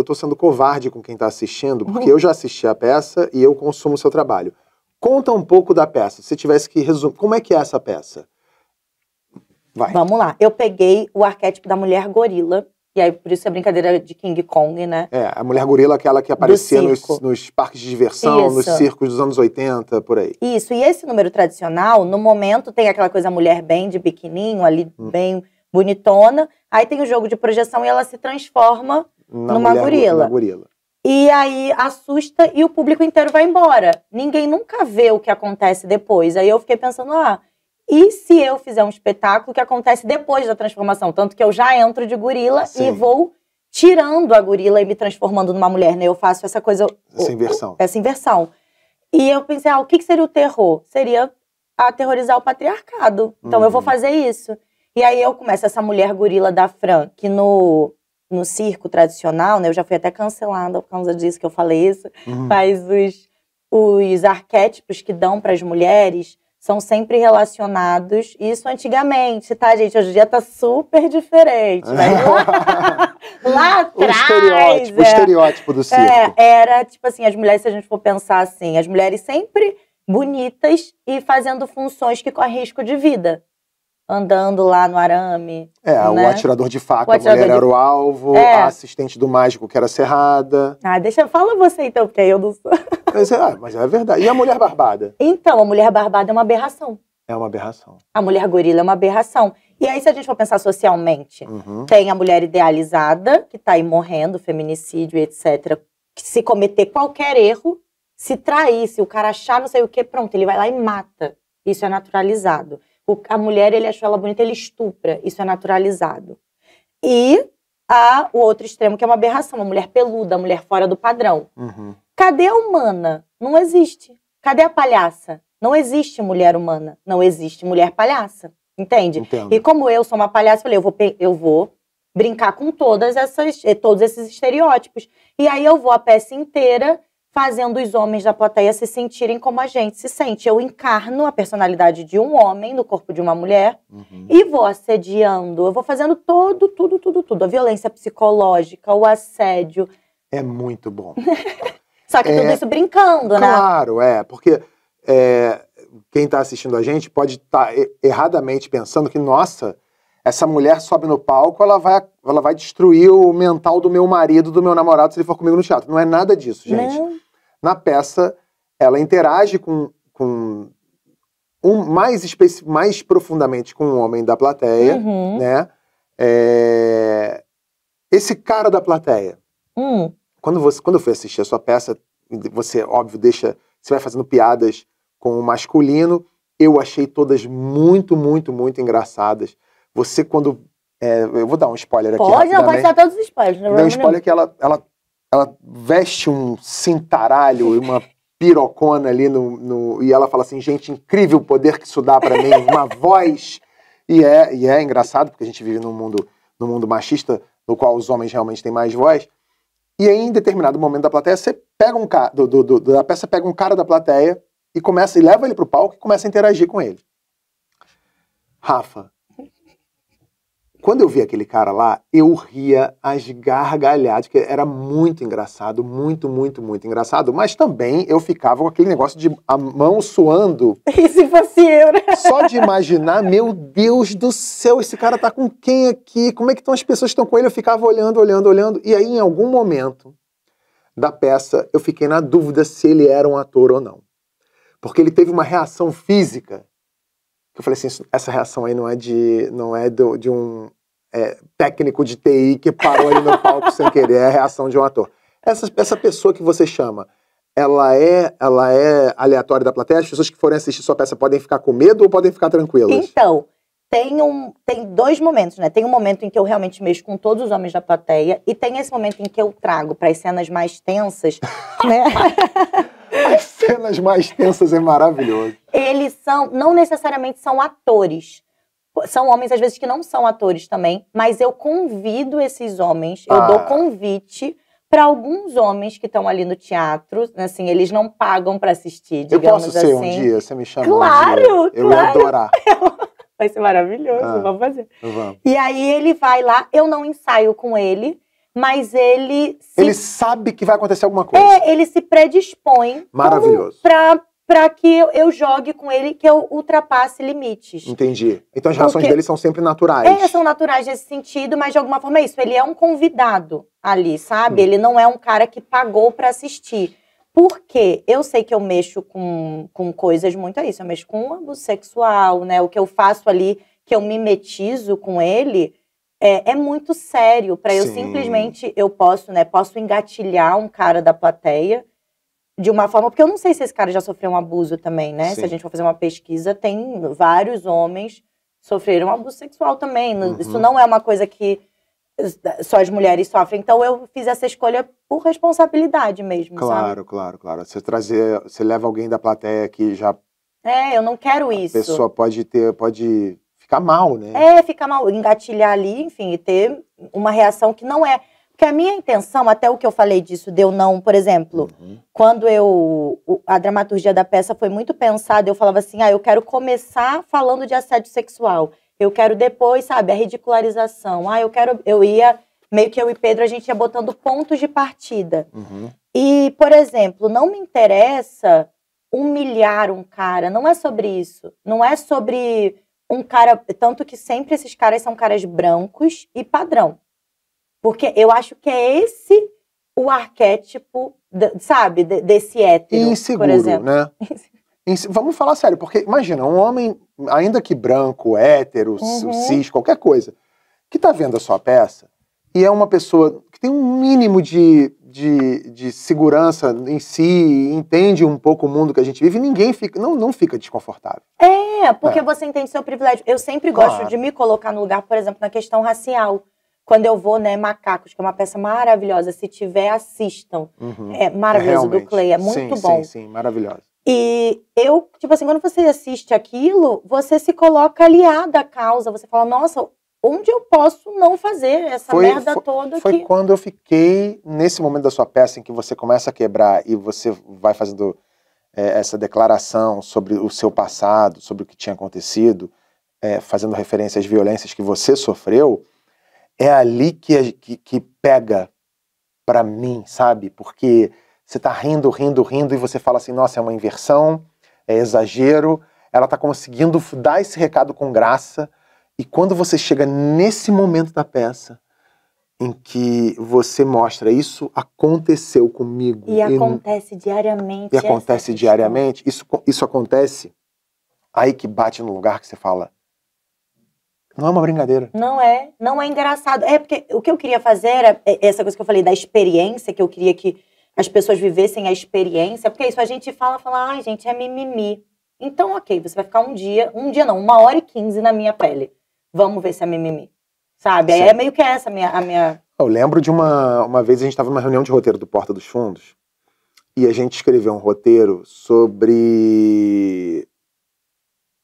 eu estou sendo covarde com quem está assistindo, porque uhum. eu já assisti a peça e eu consumo o seu trabalho. Conta um pouco da peça, se tivesse que resumir. Como é que é essa peça? Vai. Vamos lá. Eu peguei o arquétipo da mulher gorila, e aí, por isso é brincadeira de King Kong, né? É, a mulher gorila é aquela que aparecia nos, nos, parques de diversão, isso. nos circos dos anos 80, por aí. Isso, e esse número tradicional, no momento, tem aquela coisa mulher bem de biquininho, ali hum. bem bonitona. Aí tem o jogo de projeção e ela se transforma na numa mulher, gorila. gorila. E aí assusta e o público inteiro vai embora. Ninguém nunca vê o que acontece depois. Aí eu fiquei pensando, ah, e se eu fizer um espetáculo que acontece depois da transformação? Tanto que eu já entro de gorila Sim. e vou tirando a gorila e me transformando numa mulher, né? Eu faço essa coisa. Essa inversão. Essa inversão. E eu pensei, ah, o que seria o terror? Seria aterrorizar o patriarcado. Então uhum. eu vou uhum. fazer isso. E aí eu começo essa mulher gorila da Fran, que no no circo tradicional, né? Eu já fui até cancelada por causa disso que eu falei isso, uhum. mas os, os arquétipos que dão para as mulheres são sempre relacionados, isso antigamente, tá, gente? Hoje em dia tá super diferente, mas lá, atrás... O estereótipo, é, o estereótipo do é, circo. É, era, tipo assim, as mulheres, se a gente for pensar assim, as mulheres sempre bonitas e fazendo funções que correm risco de vida andando lá no arame. É, né? o atirador de faca, o atirador a mulher de... era o alvo, é. a assistente do mágico que era serrada. Ah, deixa, fala você então, porque aí eu não sou. Mas, é, ah, mas é verdade. E a mulher barbada? Então, a mulher barbada é uma aberração. É uma aberração. A mulher gorila é uma aberração. E aí, se a gente for pensar socialmente, uhum. tem a mulher idealizada, que tá aí morrendo, feminicídio, etc. Que se cometer qualquer erro, se trair, se o cara achar não sei o que, pronto, ele vai lá e mata. Isso é naturalizado a mulher, ele achou ela bonita, ele estupra. Isso é naturalizado. E a, o outro extremo, que é uma aberração, uma mulher peluda, uma mulher fora do padrão. Uhum. Cadê a humana? Não existe. Cadê a palhaça? Não existe mulher humana. Não existe mulher palhaça. Entende? Entendo. E como eu sou uma palhaça, eu falei, eu vou, eu vou brincar com todas essas, eh, todos esses estereótipos. E aí eu vou a peça inteira fazendo os homens da plateia se sentirem como a gente se sente. Eu encarno a personalidade de um homem no corpo de uma mulher uhum. e vou assediando, eu vou fazendo todo, tudo, tudo, tudo. A violência psicológica, o assédio. É muito bom. Só que é... tudo isso brincando, né? Claro, é, porque é, quem está assistindo a gente pode estar tá erradamente pensando que, nossa, essa mulher sobe no palco, ela vai, ela vai destruir o mental do meu marido, do meu namorado, se ele for comigo no teatro. Não é nada disso, gente. Não. Na peça, ela interage com, com um, mais, mais profundamente com um homem da plateia, uhum. né? É... Esse cara da plateia. Hum. Quando, você, quando eu fui assistir a sua peça, você, óbvio, deixa. Você vai fazendo piadas com o masculino. Eu achei todas muito, muito, muito engraçadas. Você, quando. É, eu vou dar um spoiler pode, aqui. Pode, não, pode dar todos os spoilers. Não, um spoiler não. que ela, ela, ela veste um cintaralho e uma pirocona ali no, no, e ela fala assim: gente, incrível o poder que isso dá para mim, uma voz. E é, e é engraçado, porque a gente vive num mundo, num mundo machista, no qual os homens realmente têm mais voz. E aí, em determinado momento da plateia, você pega um cara, do, do, do, da peça pega um cara da plateia e começa, e leva ele pro palco e começa a interagir com ele. Rafa, quando eu vi aquele cara lá, eu ria às gargalhadas, que era muito engraçado, muito, muito, muito engraçado, mas também eu ficava com aquele negócio de a mão suando. E se fosse eu, né? Só de imaginar, meu Deus do céu, esse cara tá com quem aqui? Como é que estão as pessoas que estão com ele? Eu ficava olhando, olhando, olhando, e aí em algum momento da peça, eu fiquei na dúvida se ele era um ator ou não. Porque ele teve uma reação física eu falei assim, essa reação aí não é de, não é do, de um é, técnico de TI que parou ali no palco sem querer, é a reação de um ator. Essa, essa pessoa que você chama, ela é, ela é aleatória da plateia? As pessoas que forem assistir sua peça podem ficar com medo ou podem ficar tranquilas? Então, tem, um, tem dois momentos, né? Tem um momento em que eu realmente mexo com todos os homens da plateia e tem esse momento em que eu trago para as cenas mais tensas, né? as cenas mais tensas é maravilhoso são, não necessariamente são atores. São homens, às vezes, que não são atores também, mas eu convido esses homens, ah. eu dou ah. convite para alguns homens que estão ali no teatro, né, assim, eles não pagam para assistir, digamos assim. Eu posso ser assim. um dia, você me chamou Claro, um dia. Eu claro. ia adorar. Vai ser maravilhoso, ah, vamos fazer. Vamos. E aí ele vai lá, eu não ensaio com ele, mas ele se... Ele sabe que vai acontecer alguma coisa. É, ele se predispõe... Maravilhoso para que eu, eu, jogue com ele, que eu ultrapasse limites. Entendi. Então as reações Porque... dele são sempre naturais. É, são naturais nesse sentido, mas de alguma forma é isso. Ele é um convidado ali, sabe? Hum. Ele não é um cara que pagou para assistir. Porque eu sei que eu mexo com, com coisas muito a é isso. Eu mexo com o abuso sexual, né? O que eu faço ali, que eu mimetizo com ele, é, é muito sério. Para eu simplesmente, eu posso, né? Posso engatilhar um cara da plateia de uma forma, porque eu não sei se esse cara já sofreu um abuso também, né? Sim. Se a gente for fazer uma pesquisa, tem vários homens sofreram abuso sexual também. Uhum. Isso não é uma coisa que só as mulheres sofrem. Então eu fiz essa escolha por responsabilidade mesmo. Claro, sabe? claro, claro. Você trazer, você leva alguém da plateia que já é, eu não quero isso. A pessoa pode ter, pode ficar mal, né? É, ficar mal, engatilhar ali, enfim, e ter uma reação que não é. Porque a minha intenção, até o que eu falei disso, de não, por exemplo, uhum. quando eu. A dramaturgia da peça foi muito pensada, eu falava assim, ah, eu quero começar falando de assédio sexual. Eu quero depois, sabe, a ridicularização. Ah, eu quero. Eu ia. Meio que eu e Pedro, a gente ia botando pontos de partida. Uhum. E, por exemplo, não me interessa humilhar um cara. Não é sobre isso. Não é sobre um cara. Tanto que sempre esses caras são caras brancos e padrão. Porque eu acho que é esse o arquétipo, sabe, desse hétero, Inseguro, por exemplo. Né? Vamos falar sério, porque imagina, um homem, ainda que branco, hétero, uhum. cis, qualquer coisa, que está vendo a sua peça e é uma pessoa que tem um mínimo de, de, de segurança em si, entende um pouco o mundo que a gente vive, ninguém fica, não, não fica desconfortável. É, porque é. você entende seu privilégio. Eu sempre gosto claro. de me colocar no lugar, por exemplo, na questão racial. Quando eu vou, né, Macacos, que é uma peça maravilhosa. Se tiver, assistam. Uhum. É maravilhoso é, do Clay, é muito sim, bom. Sim, sim, maravilhoso E eu, tipo assim, quando você assiste aquilo, você se coloca aliada à causa. Você fala, nossa, onde eu posso não fazer essa foi, merda foi, toda Foi que... quando eu fiquei nesse momento da sua peça em que você começa a quebrar e você vai fazendo é, essa declaração sobre o seu passado, sobre o que tinha acontecido, é, fazendo referência às violências que você sofreu, é ali que, que, que pega para mim, sabe? Porque você tá rindo, rindo, rindo e você fala assim: nossa, é uma inversão, é exagero. Ela tá conseguindo dar esse recado com graça. E quando você chega nesse momento da peça, em que você mostra isso aconteceu comigo. E acontece diariamente. E acontece diariamente. Isso, isso acontece aí que bate no lugar que você fala, não é uma brincadeira. Não é, não é engraçado. É porque o que eu queria fazer era é, essa coisa que eu falei da experiência, que eu queria que as pessoas vivessem a experiência, porque é isso a gente fala, fala, ai, gente, é mimimi. Então, ok, você vai ficar um dia, um dia não, uma hora e quinze na minha pele. Vamos ver se é mimimi. Sabe? Sim. É meio que essa a minha, a minha. Eu lembro de uma, uma vez a gente estava numa reunião de roteiro do Porta dos Fundos e a gente escreveu um roteiro sobre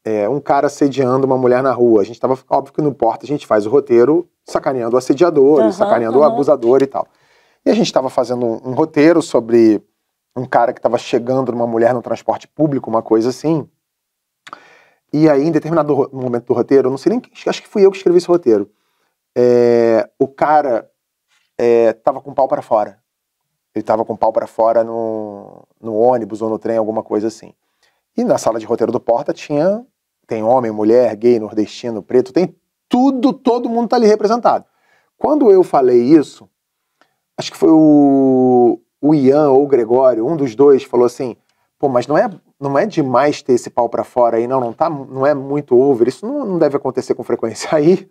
é, um cara assediando uma mulher na rua. A gente estava óbvio que no porta a gente faz o roteiro sacaneando o assediador, uhum, sacaneando uhum. o abusador e tal. E a gente estava fazendo um, um roteiro sobre um cara que estava chegando numa mulher no transporte público, uma coisa assim. E aí, em determinado momento do roteiro, não sei nem, acho que fui eu que escrevi esse roteiro. É, o cara é, tava com o pau para fora. Ele tava com o pau para fora no, no ônibus ou no trem, alguma coisa assim. E na sala de roteiro do Porta tinha tem homem, mulher, gay, nordestino, preto, tem tudo, todo mundo está ali representado. Quando eu falei isso, acho que foi o, o Ian ou o Gregório, um dos dois, falou assim: pô, mas não é, não é demais ter esse pau para fora aí, não, não, tá, não é muito over, isso não, não deve acontecer com frequência. Aí,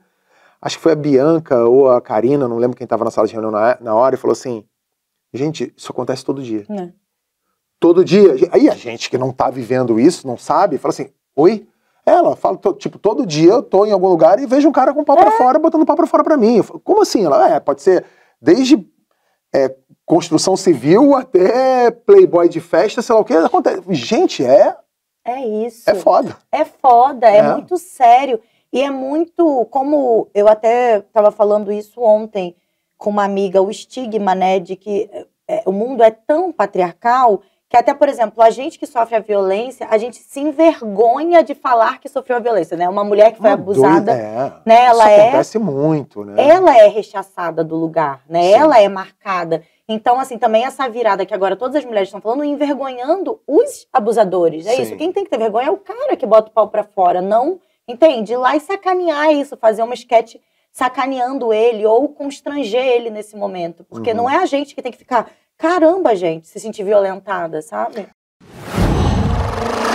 acho que foi a Bianca ou a Karina, não lembro quem estava na sala de reunião na, na hora, e falou assim: gente, isso acontece todo dia. Não. É. Todo dia. Aí a gente que não tá vivendo isso, não sabe, fala assim: oi? Ela fala, tipo, todo dia eu tô em algum lugar e vejo um cara com o pau é. pra fora, botando o pau pra fora pra mim. Falo, Como assim? Ela, é, pode ser desde é, construção civil até playboy de festa, sei lá o que. Acontece. Gente, é. É isso. É foda. É foda, é, é muito sério. E é muito. Como eu até tava falando isso ontem com uma amiga, o estigma, né, de que é, o mundo é tão patriarcal que até, por exemplo, a gente que sofre a violência, a gente se envergonha de falar que sofreu a violência, né? Uma mulher que foi Uma abusada, doida, é. né? Ela Isso é, acontece muito, né? Ela é rechaçada do lugar, né? Sim. Ela é marcada. Então, assim, também essa virada que agora todas as mulheres estão falando, envergonhando os abusadores. É Sim. isso. Quem tem que ter vergonha é o cara que bota o pau pra fora, não, entende? Ir lá e sacanear isso, fazer uma esquete sacaneando ele ou constranger ele nesse momento. Porque uhum. não é a gente que tem que ficar, caramba, gente, se sentir violentada, sabe?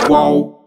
Qual